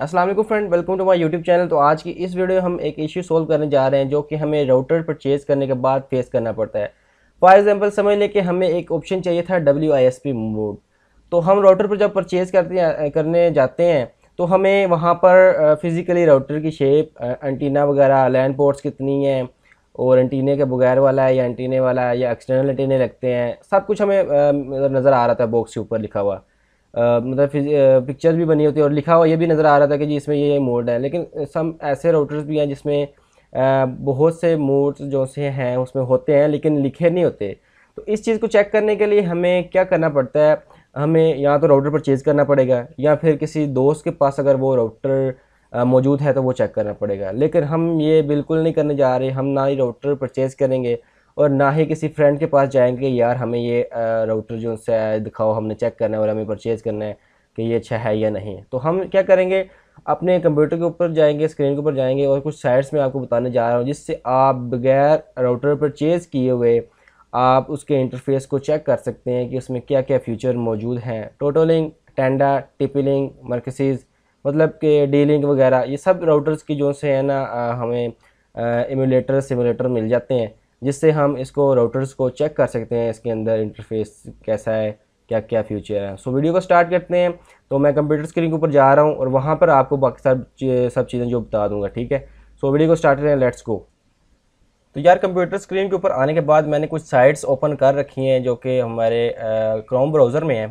Aslam friend welcome to my YouTube channel तो आज की इस वीडियो में हम एक इशू सोल्व करने जा रहे हैं जो कि हमें राउटर परचेज़ करने के बाद फेस करना पड़ता है फॉर एग्जांपल समझ लें कि हमें एक ऑप्शन चाहिए था W I S P mode तो हम राउटर पर जब परचेज़ करते करने जाते हैं तो हमें वहाँ पर फिज़िकली राउटर की शेप एंटीना वगैरह लैंड पोर्ट्स कितनी हैं और एंटीने के बगैर वाला है या एंटीने वाला है या एक्सटर्नल एंटीने लगते हैं सब कुछ हमें मतलब नज़र आ रहा था बॉक्स के ऊपर लिखा हुआ मतलब पिक्चर भी बनी होती है और लिखा हुआ ये भी नज़र आ रहा था कि जी इसमें ये ये मोड है लेकिन सम ऐसे राउटर्स भी हैं जिसमें बहुत से मोड्स जो से हैं उसमें होते हैं लेकिन लिखे नहीं होते तो इस चीज़ को चेक करने के लिए हमें क्या करना पड़ता है हमें या तो राउटर परचेज़ करना पड़ेगा या फिर किसी दोस्त के पास अगर वो राउटर मौजूद है तो वो चेक करना पड़ेगा लेकिन हम ये बिल्कुल नहीं करने जा रहे हम ना ही राउटर परचेज़ करेंगे और ना ही किसी फ्रेंड के पास जाएंगे यार हमें ये राउटर जो है दिखाओ हमने चेक करना है और हमें परचेज़ करना है कि ये अच्छा है या नहीं तो हम क्या करेंगे अपने कंप्यूटर के ऊपर जाएंगे स्क्रीन के ऊपर जाएंगे और कुछ साइट्स में आपको बताने जा रहा हूँ जिससे आप बगैर राउटर परचेज़ किए हुए आप उसके इंटरफेस को चेक कर सकते हैं कि उसमें क्या क्या फ़ीचर मौजूद हैं टोटोलिंग टेंडा टिपिलिंग मर्कसीज़ मतलब कि डीलिंग वगैरह ये सब राउटर्स की जो से है ना हमें इम्यूलेटर सिमुलेटर मिल जाते हैं जिससे हम इसको राउटर्स को चेक कर सकते हैं इसके अंदर इंटरफेस कैसा है क्या क्या फ्यूचर है सो वीडियो को स्टार्ट करते हैं तो मैं कंप्यूटर स्क्रीन के ऊपर जा रहा हूँ और वहाँ पर आपको बाकी सब सब चीज़ें जो बता दूंगा ठीक है सो वीडियो को स्टार्ट करें लेट्स गो तो यार कंप्यूटर स्क्रीन के ऊपर आने के बाद मैंने कुछ साइट्स ओपन कर रखी हैं जो कि हमारे क्रोम ब्राउज़र में हैं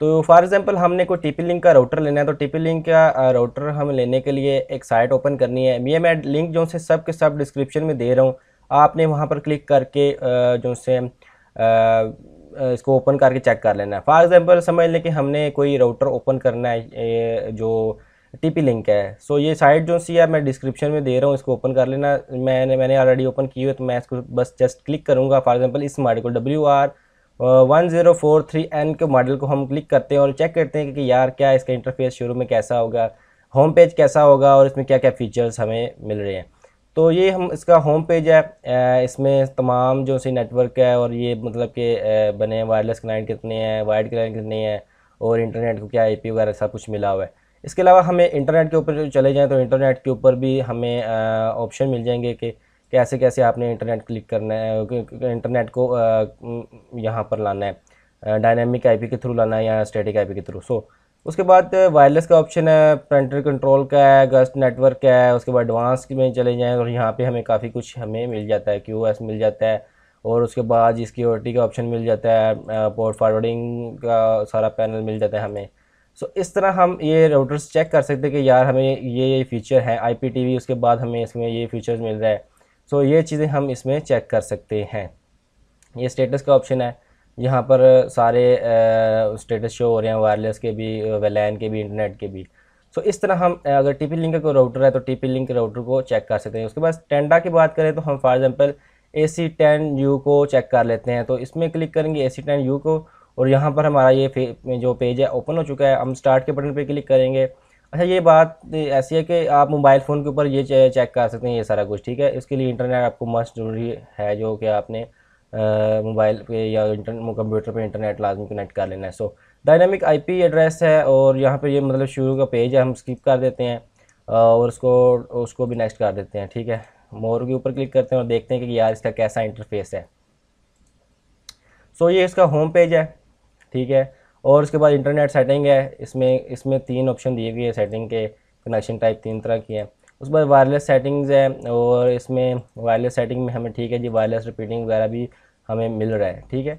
तो फॉर एग्ज़ाम्पल हमने कोई टीपी लिंक का राउटर लेना है तो टीपी लिंक का राउटर हम लेने के लिए एक साइट ओपन करनी है ये मैं लिंक जो से सब के सब डिस्क्रिप्शन में दे रहा हूँ आपने वहाँ पर क्लिक करके जो से इसको ओपन करके चेक कर लेना है फॉर एग्ज़ाम्पल समझ लें कि हमने कोई राउटर ओपन करना है जो टीपी लिंक है सो ये साइट जो सी है मैं डिस्क्रिप्शन में दे रहा हूँ इसको ओपन कर लेना मैंने मैंने ऑलरेडी ओपन की हुई तो मैं इसको बस जस्ट क्लिक करूँगा फॉर एग्जांपल इस मॉडल को W R one zero four three N के मॉडल को हम क्लिक करते हैं और चेक करते हैं कि यार क्या इसका इंटरफेस शुरू में कैसा होगा होम पेज कैसा होगा और इसमें क्या क्या फ़ीचर्स हमें मिल रहे हैं तो ये हम इसका होम पेज है इसमें तमाम जो सी नेटवर्क है और ये मतलब के बने हैं वायरलेस क्लाइंट कितने हैं वाइड क्लाइंट कितने हैं और इंटरनेट को क्या आई वगैरह सब कुछ मिला हुआ है इसके अलावा हमें इंटरनेट के ऊपर चले जाएँ तो इंटरनेट के ऊपर भी हमें ऑप्शन मिल जाएंगे कि कैसे कैसे आपने इंटरनेट क्लिक करना है इंटरनेट को यहाँ पर लाना है डायनेमिक आईपी के थ्रू लाना है या स्टैटिक आईपी के थ्रू सो so, उसके बाद वायरलेस का ऑप्शन है प्रिंटर कंट्रोल का है गस्ट नेटवर्क का है उसके बाद एडवांस में चले जाएँ और यहाँ पे हमें काफ़ी कुछ हमें मिल जाता है क्यू एस मिल जाता है और उसके बाद सिक्योरिटी का ऑप्शन मिल जाता है पोर्ट फॉरवर्डिंग का सारा पैनल मिल जाता है हमें सो so, इस तरह हम ये राउटर्स चेक कर सकते हैं कि यार हमें ये ये फीचर है वी उसके बाद हमें इसमें ये फीचर्स मिल रहा है सो so, ये चीज़ें हम इसमें चेक कर सकते हैं ये स्टेटस का ऑप्शन है यहाँ पर सारे स्टेटस शो हो रहे हैं वायरलेस के भी वैलैन के भी इंटरनेट के भी सो so, इस तरह हम अगर टी पी लिंक का कोई राउटर है तो टी पी लिंक राउटर को चेक कर सकते हैं उसके बाद टेंडा की बात करें तो हम for example A C ten U को चेक कर लेते हैं तो इसमें क्लिक करेंगे ए सी टेन यू को और यहाँ पर हमारा ये जो पेज है ओपन हो चुका है हम स्टार्ट के बटन पर क्लिक करेंगे अच्छा ये बात ऐसी है कि आप मोबाइल फ़ोन के ऊपर ये चेक कर सकते हैं ये सारा कुछ ठीक है इसके लिए इंटरनेट आपको मस्ट ज़रूरी है जो कि आपने मोबाइल पे या इंटरनेट कंप्यूटर पे इंटरनेट लाजमी कनेक्ट कर लेना है सो डायनामिक आईपी एड्रेस है और यहाँ पे ये मतलब शुरू का पेज है हम स्किप कर देते हैं और उसको उसको भी नेक्स्ट कर देते हैं ठीक है मोर के ऊपर क्लिक करते हैं और देखते हैं कि यार इसका कैसा इंटरफेस है सो ये इसका होम पेज है ठीक है और उसके बाद इंटरनेट सेटिंग है इसमें इसमें तीन ऑप्शन दिए गए हैं सेटिंग के कनेक्शन टाइप तीन तरह की हैं उसके बाद वायरलेस सेटिंग्स है और इसमें वायरलेस सेटिंग में हमें ठीक है जी वायरलेस रिपीटिंग वगैरह भी हमें मिल रहा है ठीक है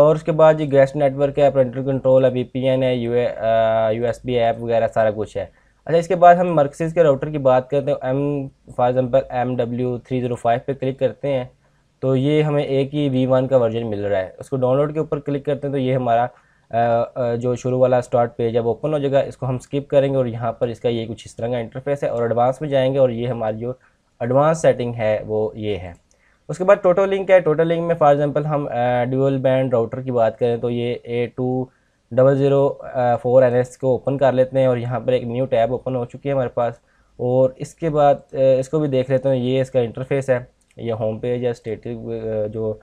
और उसके बाद जी गेस्ट नेटवर्क है प्रिंटर कंट्रोल है वी पी एन है यू एस बी ऐप वगैरह सारा कुछ है अच्छा इसके बाद हम मर्कसिस के राउटर की बात करते हैं um for example M W three zero five पर क्लिक करते हैं तो ये हमें एक ही वी वन का वर्जन मिल रहा है उसको डाउनलोड के ऊपर क्लिक करते हैं तो ये हमारा जो शुरू वाला स्टार्ट पेज है वो ओपन हो जाएगा इसको हम स्किप करेंगे और यहाँ पर इसका ये कुछ इस तरह का इंटरफेस है और एडवांस में जाएंगे और ये हमारी जो एडवांस सेटिंग है वो ये है उसके बाद टोटल लिंक है टोटल लिंक में फॉर एग्जांपल हम ड्यूअल बैंड राउटर की बात करें तो ये A two double zero four N S को ओपन कर लेते हैं और यहाँ पर एक न्यू टैब ओपन हो चुकी है हमारे पास और इसके बाद इसको भी देख लेते हैं ये इसका इंटरफेस है ये होम पेज या स्टेटिक जो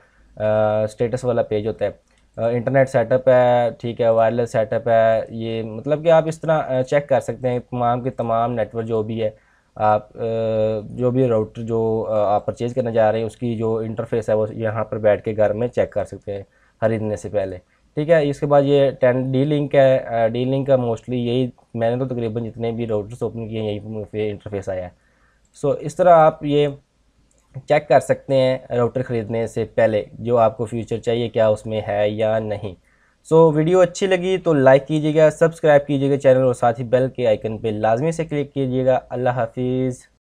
स्टेटस वाला पेज होता है इंटरनेट सेटअप है ठीक है वायरलेस सेटअप है ये मतलब कि आप इस तरह चेक कर सकते हैं तमाम के तमाम नेटवर्क जो भी है आप जो भी राउटर जो आप परचेज़ करने जा रहे हैं उसकी जो इंटरफेस है वो यहाँ पर बैठ के घर में चेक कर सकते हैं ख़रीदने से पहले ठीक है इसके बाद ये टेन डी लिंक है डी लिंक का मोस्टली यही मैंने तो तकरीबन जितने भी राउटर्स ओपन किए हैं यही इंटरफेस आया है सो इस तरह आप ये चेक कर सकते हैं राउटर ख़रीदने से पहले जो आपको फ्यूचर चाहिए क्या उसमें है या नहीं सो so, वीडियो अच्छी लगी तो लाइक कीजिएगा सब्सक्राइब कीजिएगा चैनल और साथ ही बेल के आइकन पे लाजमी से क्लिक कीजिएगा अल्लाह हाफिज़